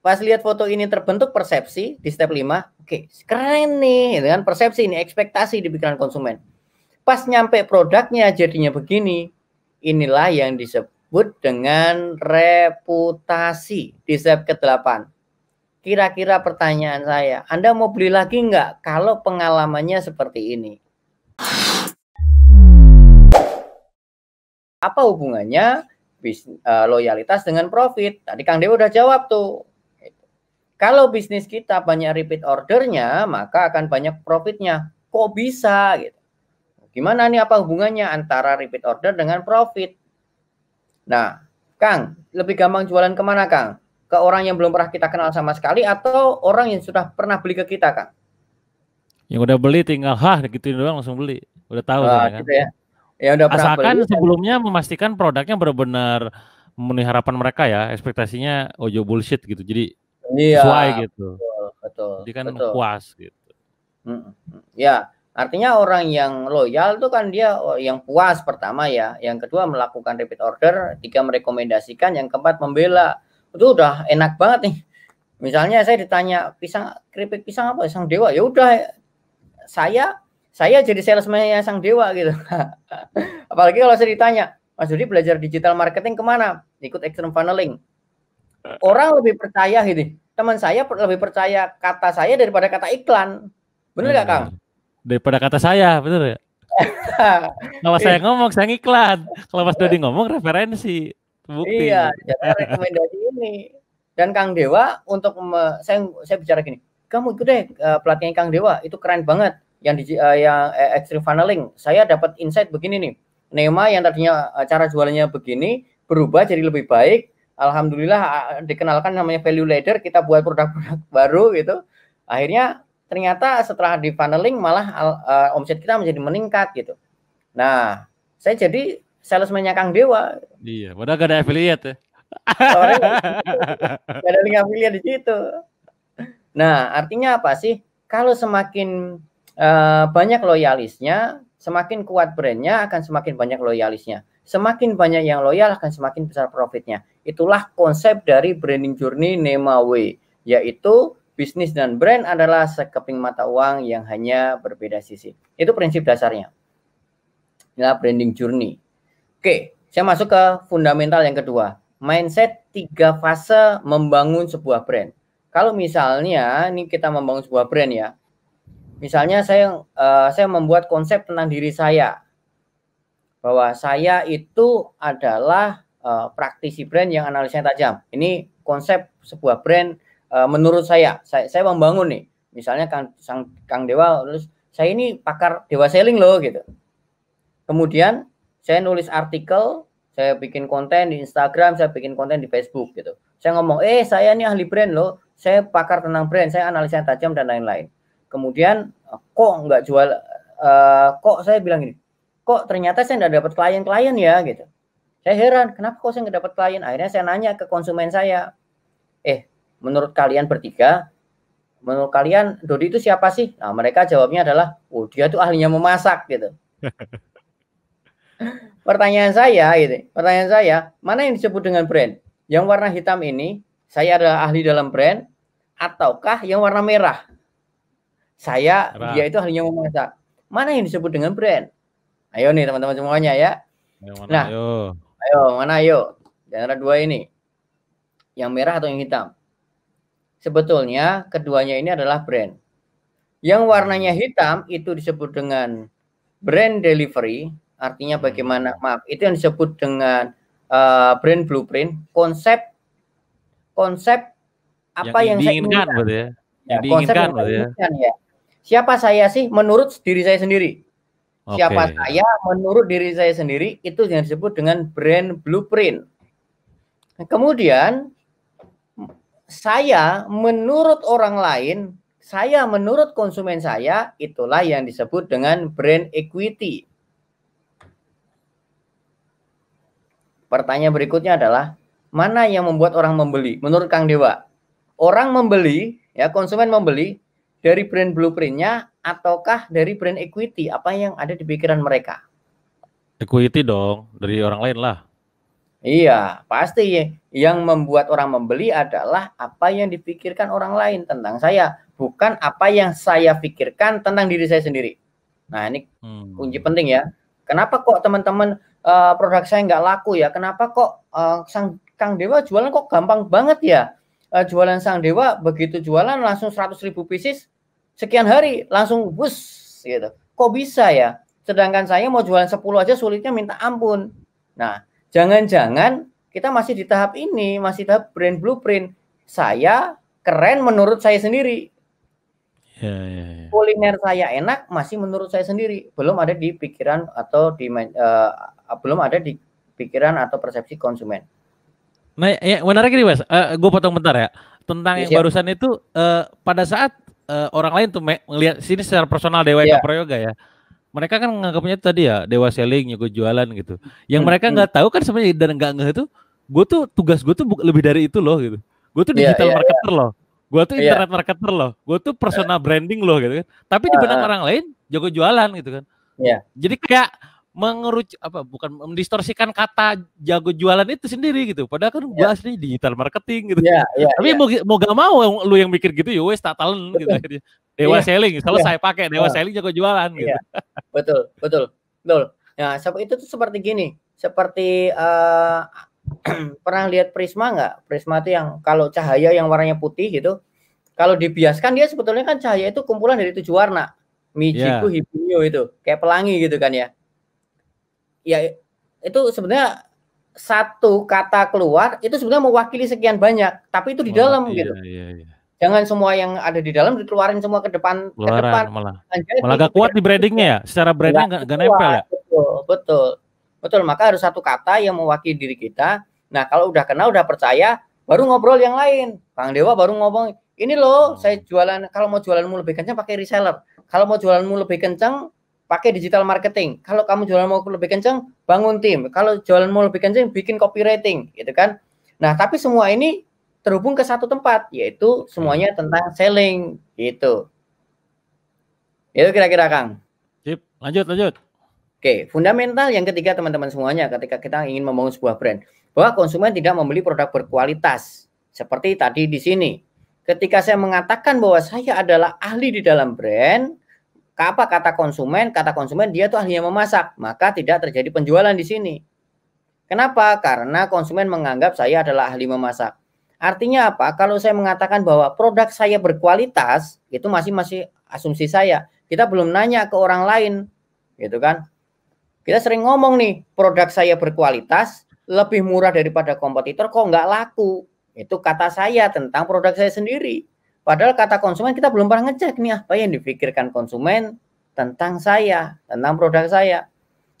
Pas lihat foto ini terbentuk persepsi di step 5, oke, okay, keren nih, dengan gitu persepsi ini ekspektasi di pikiran konsumen. Pas nyampe produknya jadinya begini, inilah yang disebut dengan reputasi di step ke-8. Kira-kira pertanyaan saya, Anda mau beli lagi enggak kalau pengalamannya seperti ini? Apa hubungannya bis, uh, loyalitas dengan profit? Tadi Kang Dewa udah jawab tuh kalau bisnis kita banyak repeat ordernya, maka akan banyak profitnya. Kok bisa gitu? Gimana nih apa hubungannya antara repeat order dengan profit? Nah, Kang, lebih gampang jualan kemana Kang? Ke orang yang belum pernah kita kenal sama sekali atau orang yang sudah pernah beli ke kita Kang? Yang udah beli tinggal hah gituin doang langsung beli. Udah tahu oh, kan? gitu ya. Ya udah Asalkan beli, sebelumnya kan? memastikan produknya benar-benar memenuhi harapan mereka ya, ekspektasinya ojo oh, bullshit gitu. Jadi iya, sesuai gitu. Betul, betul. Jadi kan betul. puas gitu. Ya, artinya orang yang loyal itu kan dia oh, yang puas pertama ya, yang kedua melakukan repeat order, tiga merekomendasikan, yang keempat membela. Itu udah enak banget nih. Misalnya saya ditanya pisang keripik pisang apa pisang dewa, ya udah saya saya jadi salesmannya sang dewa gitu. Apalagi kalau saya ditanya, Mas Jody belajar digital marketing kemana? Ikut external funneling orang lebih percaya ini teman saya lebih percaya kata saya daripada kata iklan bener nggak hmm. kang daripada kata saya bener ya kalau saya ngomong saya iklan kalau mas Dodi ngomong referensi bukti iya jadi rekomendasi ini dan Kang Dewa untuk saya saya bicara gini kamu ikut deh uh, pelatihnya Kang Dewa itu keren banget yang di uh, yang eh, extreme funneling saya dapat insight begini nih Nema yang tadinya uh, cara jualannya begini berubah jadi lebih baik alhamdulillah ah, dikenalkan namanya value ladder kita buat produk-produk baru gitu akhirnya ternyata setelah di funneling malah uh, omset kita menjadi meningkat gitu nah saya jadi sales Kang Dewa iya padahal gak ada affiliate ya gak ada link affiliate di situ nah artinya apa sih kalau semakin uh, banyak loyalisnya Semakin kuat brandnya akan semakin banyak loyalisnya. Semakin banyak yang loyal akan semakin besar profitnya. Itulah konsep dari branding journey Nema Way, yaitu bisnis dan brand adalah sekeping mata uang yang hanya berbeda sisi. Itu prinsip dasarnya. Inilah branding journey. Oke, saya masuk ke fundamental yang kedua. Mindset tiga fase membangun sebuah brand. Kalau misalnya ini kita membangun sebuah brand ya, Misalnya saya uh, saya membuat konsep tentang diri saya bahwa saya itu adalah uh, praktisi brand yang analisanya tajam. Ini konsep sebuah brand uh, menurut saya. Saya saya membangun nih. Misalnya Kang Sang, Kang Dewa terus saya ini pakar Dewa Selling loh gitu. Kemudian saya nulis artikel, saya bikin konten di Instagram, saya bikin konten di Facebook gitu. Saya ngomong, "Eh, saya ini ahli brand loh. Saya pakar tentang brand, saya analisanya tajam dan lain-lain." kemudian eh, kok nggak jual uh, kok saya bilang gini kok ternyata saya nggak dapat klien-klien ya gitu saya heran kenapa kok saya nggak dapat klien akhirnya saya nanya ke konsumen saya eh menurut kalian bertiga menurut kalian Dodi itu siapa sih nah mereka jawabnya adalah oh dia tuh ahlinya memasak gitu pertanyaan saya gitu pertanyaan saya mana yang disebut dengan brand yang warna hitam ini saya adalah ahli dalam brand ataukah yang warna merah saya, Apa? dia itu hanya memasak. Mana yang disebut dengan brand? Ayo nih teman-teman semuanya ya. Ayo, mana nah, ayo. ayo mana ayo? Daerah dua ini. Yang merah atau yang hitam? Sebetulnya keduanya ini adalah brand. Yang warnanya hmm. hitam itu disebut dengan brand delivery, artinya hmm. bagaimana maaf, itu yang disebut dengan uh, brand blueprint, konsep konsep apa yang, yang saya inginkan. Konsep ya. Yang ya, diinginkan ya. ya siapa saya sih menurut diri saya sendiri. Okay. Siapa saya menurut diri saya sendiri itu yang disebut dengan brand blueprint. Kemudian saya menurut orang lain, saya menurut konsumen saya itulah yang disebut dengan brand equity. Pertanyaan berikutnya adalah mana yang membuat orang membeli? Menurut Kang Dewa, orang membeli, ya konsumen membeli dari brand blueprintnya ataukah dari brand equity apa yang ada di pikiran mereka? Equity dong dari orang lain lah. Iya pasti yang membuat orang membeli adalah apa yang dipikirkan orang lain tentang saya bukan apa yang saya pikirkan tentang diri saya sendiri. Nah ini hmm. kunci penting ya. Kenapa kok teman-teman uh, produk saya nggak laku ya? Kenapa kok uh, sang Kang Dewa jualan kok gampang banget ya? uh, jualan sang dewa begitu jualan langsung 100 ribu pieces sekian hari langsung bus gitu kok bisa ya sedangkan saya mau jualan 10 aja sulitnya minta ampun nah jangan-jangan kita masih di tahap ini masih tahap brand blueprint saya keren menurut saya sendiri Ya, ya, ya. kuliner saya enak masih menurut saya sendiri belum ada di pikiran atau di uh, belum ada di pikiran atau persepsi konsumen Nah, ya, menarik ini mas. Uh, eh, gue potong bentar ya. Tentang ya, yang barusan itu, uh, pada saat uh, orang lain tuh melihat sini secara personal Dewa ya. Prayoga ya. Mereka kan menganggapnya tadi ya Dewa Selling, Nyoko Jualan gitu. Yang hmm, mereka nggak hmm. tahu kan sebenarnya dan nggak nggak itu, gue tuh tugas gue tuh lebih dari itu loh gitu. Gue tuh iya, digital ya, ya, marketer ya. loh. Gue tuh internet yeah. marketer loh. Gue iya. tuh personal branding loh gitu kan. Tapi di benak uh, orang lain jago Jualan gitu kan. Yeah. Jadi kayak mengeruc apa bukan mendistorsikan kata jago jualan itu sendiri gitu. Padahal kan yeah. bahasnya digital marketing gitu. Yeah, yeah, Tapi yeah. mau gak mau lu yang mikir gitu ya wes tak talent gitu akhirnya. Dewa yeah. selling kalau yeah. saya pakai Dewa yeah. selling jago jualan gitu. Yeah. Betul, betul. Betul. Nah, itu tuh seperti gini, seperti uh, pernah lihat prisma nggak? Prisma itu yang kalau cahaya yang warnanya putih gitu. Kalau dibiaskan dia sebetulnya kan cahaya itu kumpulan dari tujuh warna. Mijiku iya. yeah. Hibinyo itu, kayak pelangi gitu kan ya ya itu sebenarnya satu kata keluar itu sebenarnya mewakili sekian banyak, tapi itu di dalam oh, iya, gitu. Iya, iya. Jangan semua yang ada di dalam dikeluarin semua ke depan Keluaran, ke depan. Malah, Anjali, malah gak kuat di brandingnya ya, secara branding gak, gak nempel ya. Betul, betul, betul. Maka harus satu kata yang mewakili diri kita. Nah kalau udah kenal, udah percaya, baru ngobrol yang lain. Bang Dewa baru ngomong, ini loh hmm. saya jualan. Kalau mau jualanmu lebih kencang pakai reseller. Kalau mau jualanmu lebih kencang pakai digital marketing. Kalau kamu jualan mau lebih kenceng, bangun tim. Kalau jualan mau lebih kenceng, bikin copywriting, gitu kan? Nah, tapi semua ini terhubung ke satu tempat, yaitu semuanya hmm. tentang selling, gitu. Itu kira-kira Kang. Sip, lanjut, lanjut. Oke, fundamental yang ketiga teman-teman semuanya ketika kita ingin membangun sebuah brand, bahwa konsumen tidak membeli produk berkualitas. Seperti tadi di sini. Ketika saya mengatakan bahwa saya adalah ahli di dalam brand, apa kata konsumen? Kata konsumen dia tuh ahlinya memasak, maka tidak terjadi penjualan di sini. Kenapa? Karena konsumen menganggap saya adalah ahli memasak. Artinya apa? Kalau saya mengatakan bahwa produk saya berkualitas, itu masih masih asumsi saya. Kita belum nanya ke orang lain, gitu kan? Kita sering ngomong nih, produk saya berkualitas, lebih murah daripada kompetitor, kok nggak laku? Itu kata saya tentang produk saya sendiri. Padahal kata konsumen kita belum pernah ngecek nih apa yang dipikirkan konsumen tentang saya, tentang produk saya.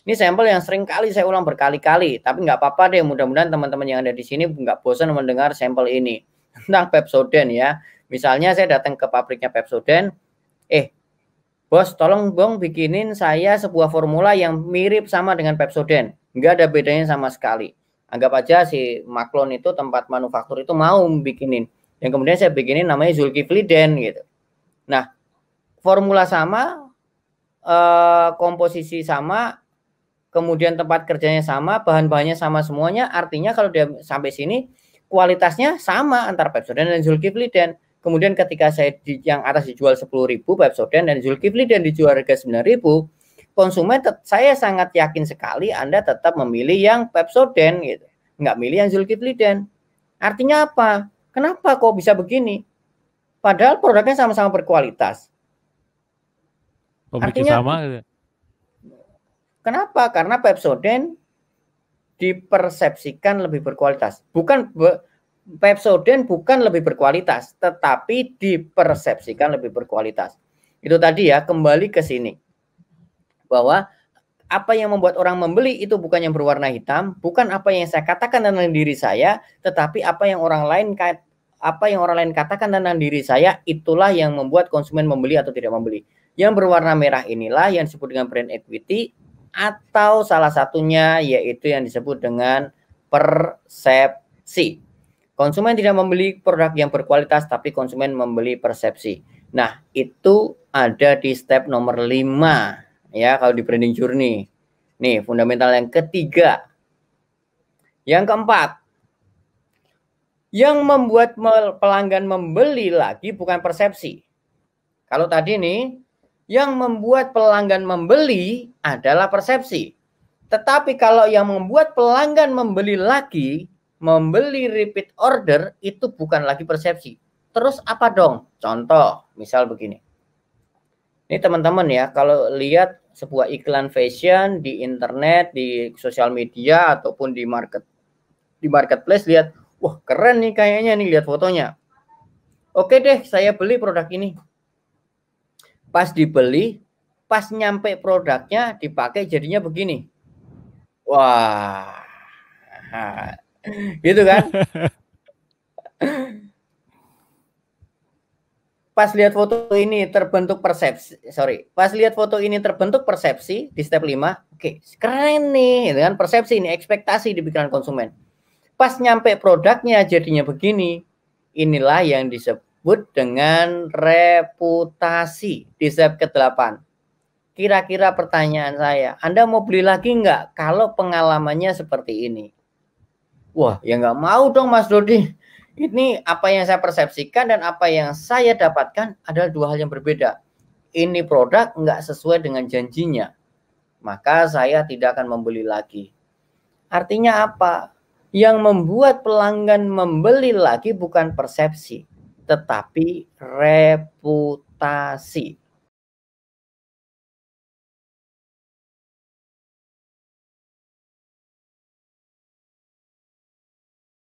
Ini sampel yang sering kali saya ulang berkali-kali, tapi nggak apa-apa deh. Mudah-mudahan teman-teman yang ada di sini nggak bosan mendengar sampel ini tentang Pepsoden ya. Misalnya saya datang ke pabriknya Pepsoden, eh bos tolong bong bikinin saya sebuah formula yang mirip sama dengan Pepsoden. Nggak ada bedanya sama sekali. Anggap aja si Maklon itu tempat manufaktur itu mau bikinin yang kemudian saya bikinin namanya Zulkifli Den gitu. Nah, formula sama, eh, komposisi sama, kemudian tempat kerjanya sama, bahan-bahannya sama semuanya, artinya kalau dia sampai sini kualitasnya sama antara Pepsodent dan Zulkifli Den. Kemudian ketika saya di, yang atas dijual 10.000 Pepsodent dan Zulkifli Den dijual harga 9.000, konsumen saya sangat yakin sekali Anda tetap memilih yang Pepsodent gitu. Enggak milih yang Zulkifli Den, Artinya apa? Kenapa kok bisa begini? Padahal produknya sama-sama berkualitas. Pemicu Artinya, sama. Gitu. Kenapa? Karena Pepsodent dipersepsikan lebih berkualitas. Bukan be, Pepsodent bukan lebih berkualitas, tetapi dipersepsikan lebih berkualitas. Itu tadi ya, kembali ke sini. Bahwa apa yang membuat orang membeli itu bukan yang berwarna hitam, bukan apa yang saya katakan tentang diri saya, tetapi apa yang orang lain apa yang orang lain katakan tentang diri saya itulah yang membuat konsumen membeli atau tidak membeli. Yang berwarna merah inilah yang disebut dengan brand equity atau salah satunya yaitu yang disebut dengan persepsi. Konsumen tidak membeli produk yang berkualitas tapi konsumen membeli persepsi. Nah, itu ada di step nomor 5 ya kalau di branding journey. Nih, fundamental yang ketiga. Yang keempat, yang membuat pelanggan membeli lagi bukan persepsi. Kalau tadi nih, yang membuat pelanggan membeli adalah persepsi. Tetapi kalau yang membuat pelanggan membeli lagi, membeli repeat order itu bukan lagi persepsi. Terus apa dong? Contoh, misal begini. Ini teman-teman ya, kalau lihat sebuah iklan fashion di internet, di sosial media ataupun di market di marketplace lihat, wah keren nih kayaknya nih lihat fotonya. Oke deh, saya beli produk ini. Pas dibeli, pas nyampe produknya dipakai jadinya begini. Wah. Gitu kan? pas lihat foto ini terbentuk persepsi, sorry, pas lihat foto ini terbentuk persepsi di step 5, oke, okay, keren nih, dengan gitu persepsi ini, ekspektasi di pikiran konsumen. Pas nyampe produknya jadinya begini, inilah yang disebut dengan reputasi di step ke-8. Kira-kira pertanyaan saya, Anda mau beli lagi enggak kalau pengalamannya seperti ini? Wah, ya nggak mau dong Mas Dodi. Ini apa yang saya persepsikan dan apa yang saya dapatkan adalah dua hal yang berbeda. Ini produk nggak sesuai dengan janjinya. Maka saya tidak akan membeli lagi. Artinya apa? Yang membuat pelanggan membeli lagi bukan persepsi, tetapi reputasi.